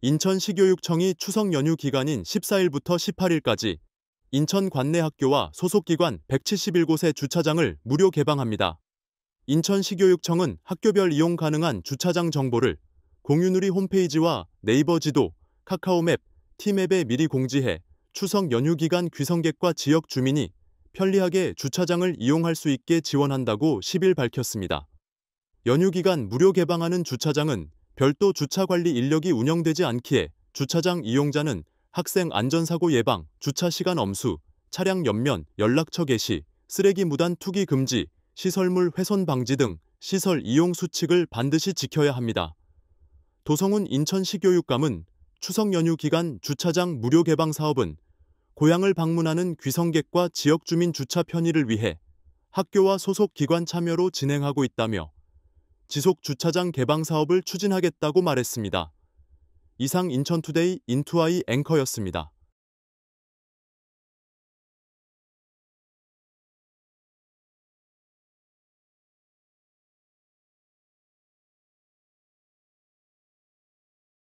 인천시교육청이 추석 연휴 기간인 14일부터 18일까지 인천 관내 학교와 소속기관 171곳의 주차장을 무료 개방합니다. 인천시교육청은 학교별 이용 가능한 주차장 정보를 공유누리 홈페이지와 네이버 지도, 카카오맵, 티맵에 미리 공지해 추석 연휴 기간 귀성객과 지역 주민이 편리하게 주차장을 이용할 수 있게 지원한다고 10일 밝혔습니다. 연휴 기간 무료 개방하는 주차장은 별도 주차관리 인력이 운영되지 않기에 주차장 이용자는 학생 안전사고 예방, 주차 시간 엄수, 차량 옆면 연락처 게시, 쓰레기 무단 투기 금지, 시설물 훼손 방지 등 시설 이용 수칙을 반드시 지켜야 합니다. 도성훈 인천시교육감은 추석 연휴 기간 주차장 무료 개방 사업은 고향을 방문하는 귀성객과 지역 주민 주차 편의를 위해 학교와 소속 기관 참여로 진행하고 있다며 지속 주차장 개방 사업을 추진하겠다고 말했습니다. 이상 인천투데이 인투아이 앵커였습니다.